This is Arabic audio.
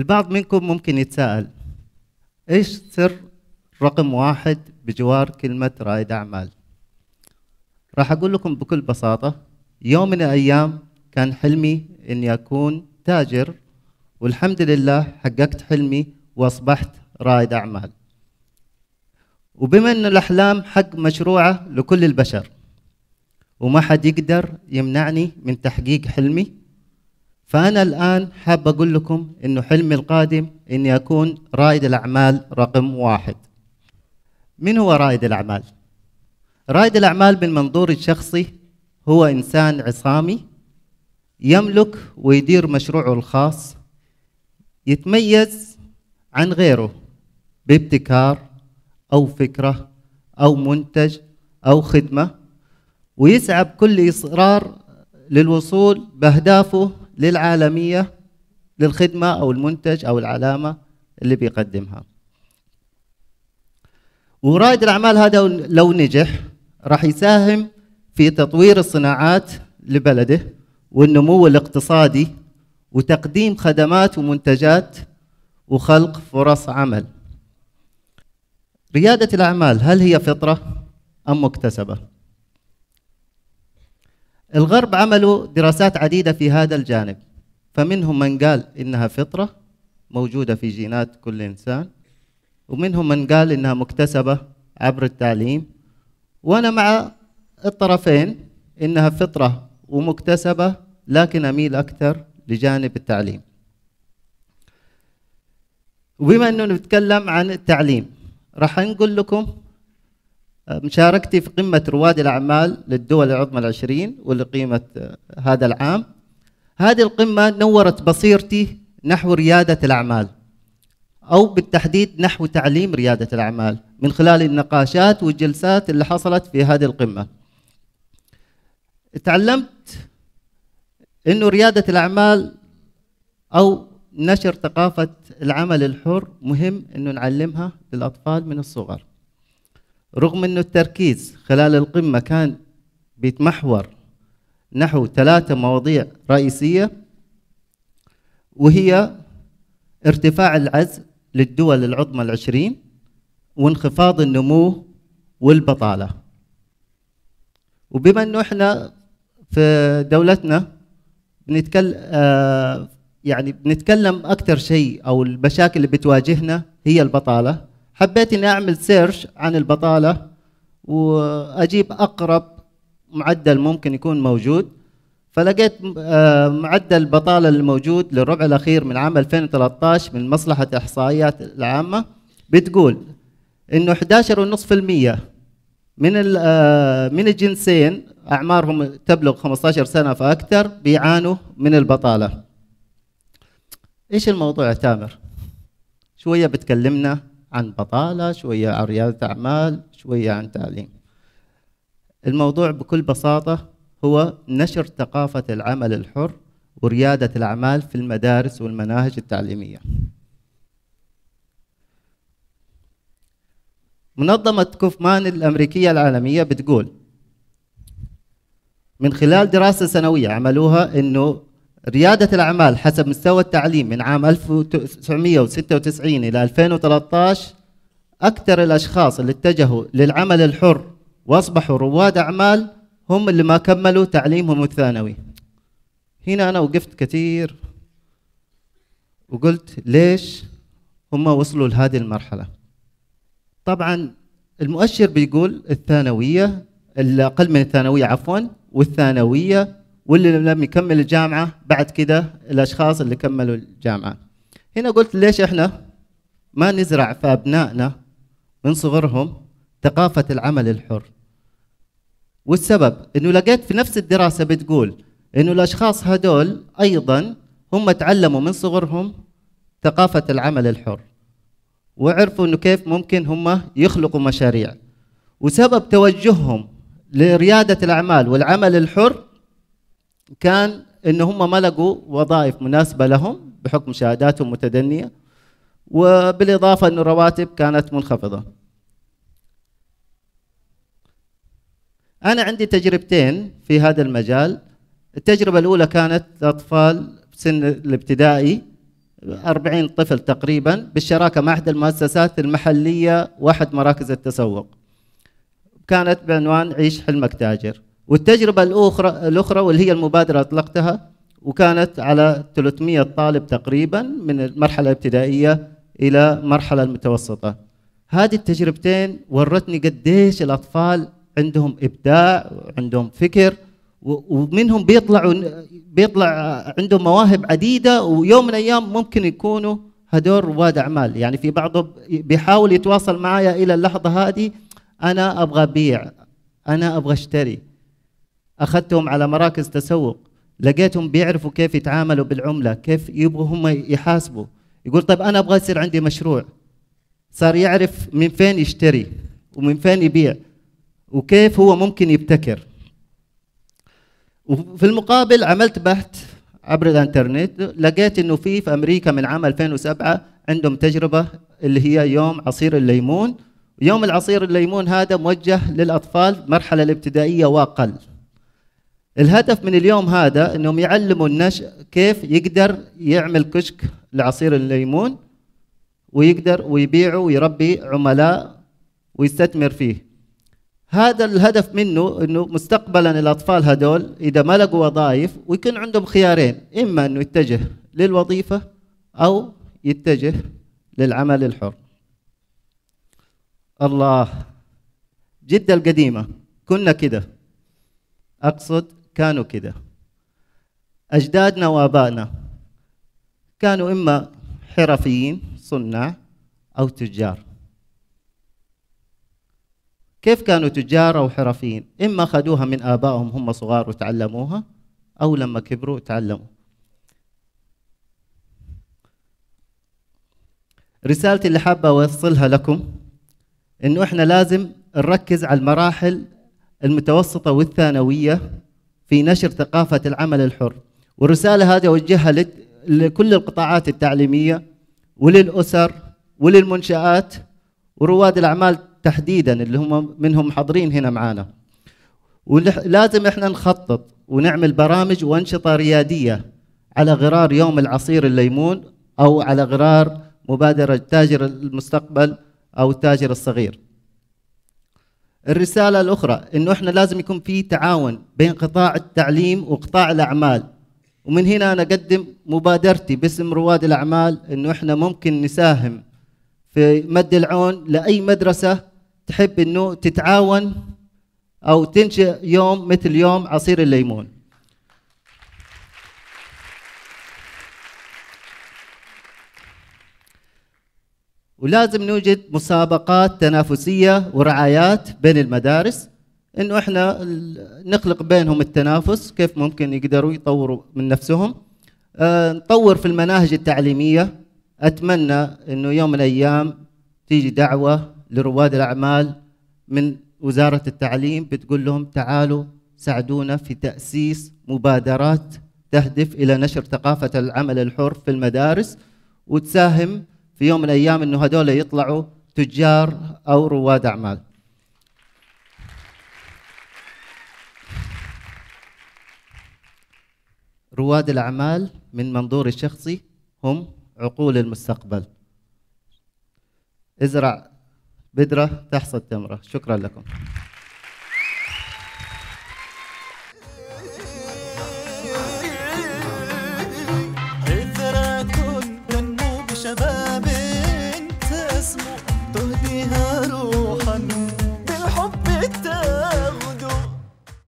البعض منكم ممكن يتساءل ايش سر رقم واحد بجوار كلمة رائد أعمال راح أقول لكم بكل بساطة يوم من الأيام كان حلمي أني أكون تاجر والحمد لله حققت حلمي وأصبحت رائد أعمال وبما أن الأحلام حق مشروعة لكل البشر وما حد يقدر يمنعني من تحقيق حلمي فأنا الآن حاب أقول لكم إنه حلمي القادم إني أكون رائد الأعمال رقم واحد من هو رائد الأعمال؟ رائد الأعمال من منظوري الشخصي هو إنسان عصامي يملك ويدير مشروعه الخاص يتميز عن غيره بابتكار أو فكرة أو منتج أو خدمة ويسعى بكل إصرار للوصول بأهدافه للعالمية للخدمة أو المنتج أو العلامة اللي بيقدمها ورائد الأعمال هذا لو نجح راح يساهم في تطوير الصناعات لبلده والنمو الاقتصادي وتقديم خدمات ومنتجات وخلق فرص عمل ريادة الأعمال هل هي فطرة أم مكتسبة؟ الغرب عملوا دراسات عديدة في هذا الجانب فمنهم من قال إنها فطرة موجودة في جينات كل إنسان ومنهم من قال إنها مكتسبة عبر التعليم وأنا مع الطرفين إنها فطرة ومكتسبة لكن أميل أكثر لجانب التعليم وبما أنه نتكلم عن التعليم راح نقول لكم مشاركتي في قمة رواد الأعمال للدول العظمى العشرين واللي قيمت أه، هذا العام هذه القمة نورت بصيرتي نحو ريادة الأعمال أو بالتحديد نحو تعليم ريادة الأعمال من خلال النقاشات والجلسات اللي حصلت في هذه القمة تعلمت أنه ريادة الأعمال أو نشر ثقافة العمل الحر مهم أنه نعلمها للأطفال من الصغر رغم أنه التركيز خلال القمة كان بيتمحور نحو ثلاثة مواضيع رئيسية وهي ارتفاع العز للدول العظمى العشرين وانخفاض النمو والبطالة وبما أنه إحنا في دولتنا بنتكلم آه، يعني بنتكلم أكثر شيء أو المشاكل اللي بتواجهنا هي البطالة حبيت اني اعمل سيرش عن البطاله واجيب اقرب معدل ممكن يكون موجود فلقيت آه، معدل البطاله الموجود للربع الاخير من عام 2013 من مصلحه الاحصائيات العامه بتقول انه 11.5% من آه، من الجنسين اعمارهم تبلغ 15 سنه فاكثر بيعانوا من البطاله. ايش الموضوع يا تامر؟ شويه بتكلمنا عن بطالة شوية عن ريادة أعمال شوية عن تعليم الموضوع بكل بساطة هو نشر ثقافة العمل الحر وريادة الأعمال في المدارس والمناهج التعليمية منظمة كوفمان الأمريكية العالمية بتقول من خلال دراسة سنوية عملوها أنه ريادة الأعمال حسب مستوى التعليم من عام 1996 إلى 2013 أكثر الأشخاص اللي اتجهوا للعمل الحر وأصبحوا رواد أعمال هم اللي ما كملوا تعليمهم الثانوي هنا أنا وقفت كثير وقلت ليش هم وصلوا لهذه المرحلة طبعا المؤشر بيقول الثانوية الأقل من الثانوية عفوا والثانوية واللي لم يكمل الجامعه بعد كده الاشخاص اللي كملوا الجامعه هنا قلت ليش احنا ما نزرع في ابنائنا من صغرهم ثقافه العمل الحر والسبب انه لقيت في نفس الدراسه بتقول انه الاشخاص هذول ايضا هم تعلموا من صغرهم ثقافه العمل الحر وعرفوا انه كيف ممكن هم يخلقوا مشاريع وسبب توجههم لرياده الاعمال والعمل الحر كان ان هم ما لقوا وظائف مناسبه لهم بحكم شهاداتهم متدنيه وبالاضافه ان الرواتب كانت منخفضه. انا عندي تجربتين في هذا المجال. التجربه الاولى كانت اطفال سن الابتدائي 40 طفل تقريبا بالشراكه مع احد المؤسسات المحليه واحد مراكز التسوق. كانت بعنوان عيش حلمك تاجر. والتجربة الأخرى الأخرى واللي هي المبادرة أطلقتها وكانت على 300 طالب تقريبا من المرحلة الابتدائية إلى المرحلة المتوسطة هذه التجربتين ورتني قديش الأطفال عندهم إبداع وعندهم فكر ومنهم بيطلعوا بيطلع عندهم مواهب عديدة ويوم من الأيام ممكن يكونوا هدول رواد أعمال يعني في بعضهم بيحاول يتواصل معايا إلى اللحظة هذه أنا أبغى أبيع أنا أبغى أشتري اخذتهم على مراكز تسوق لقيتهم بيعرفوا كيف يتعاملوا بالعمله كيف يبغوا هم يحاسبوا يقول طيب انا ابغى يصير عندي مشروع صار يعرف من فين يشتري ومن فين يبيع وكيف هو ممكن يبتكر وفي المقابل عملت بحث عبر الانترنت لقيت انه في في امريكا من عام 2007 عندهم تجربه اللي هي يوم عصير الليمون يوم العصير الليمون هذا موجه للاطفال مرحله الابتدائيه واقل الهدف من اليوم هذا انهم يعلموا النش كيف يقدر يعمل كشك لعصير الليمون ويقدر ويبيعه ويربي عملاء ويستثمر فيه هذا الهدف منه انه مستقبلا الاطفال هذول اذا ما لقوا وظائف ويكون عندهم خيارين اما انه يتجه للوظيفه او يتجه للعمل الحر الله جده القديمه كنا كده اقصد كانوا كده أجدادنا وآبائنا كانوا إما حرفيين صناع أو تجار كيف كانوا تجار أو حرفيين إما أخذوها من آبائهم هم صغار وتعلموها أو لما كبروا تعلموا رسالتي اللي حابة أوصلها لكم إنه إحنا لازم نركز على المراحل المتوسطة والثانوية في نشر ثقافة العمل الحر والرسالة هذه أوجهها لكل القطاعات التعليمية وللأسر وللمنشآت ورواد الأعمال تحديدا اللي هم منهم حاضرين هنا معانا ولازم احنا نخطط ونعمل برامج وأنشطة ريادية على غرار يوم العصير الليمون أو على غرار مبادرة تاجر المستقبل أو التاجر الصغير الرسالة الأخرى أنه إحنا لازم يكون في تعاون بين قطاع التعليم وقطاع الأعمال ومن هنا أنا أقدم مبادرتي باسم رواد الأعمال أنه إحنا ممكن نساهم في مد العون لأي مدرسة تحب أنه تتعاون أو تنشئ يوم مثل يوم عصير الليمون ولازم نوجد مسابقات تنافسيه ورعايات بين المدارس انه احنا نخلق بينهم التنافس كيف ممكن يقدروا يطوروا من نفسهم أه نطور في المناهج التعليميه اتمنى انه يوم من الايام تيجي دعوه لرواد الاعمال من وزاره التعليم بتقول لهم تعالوا ساعدونا في تاسيس مبادرات تهدف الى نشر ثقافه العمل الحر في المدارس وتساهم في يوم من الايام انه هذول يطلعوا تجار او رواد اعمال رواد الاعمال من منظوري الشخصي هم عقول المستقبل ازرع بذره تحصد تمره شكرا لكم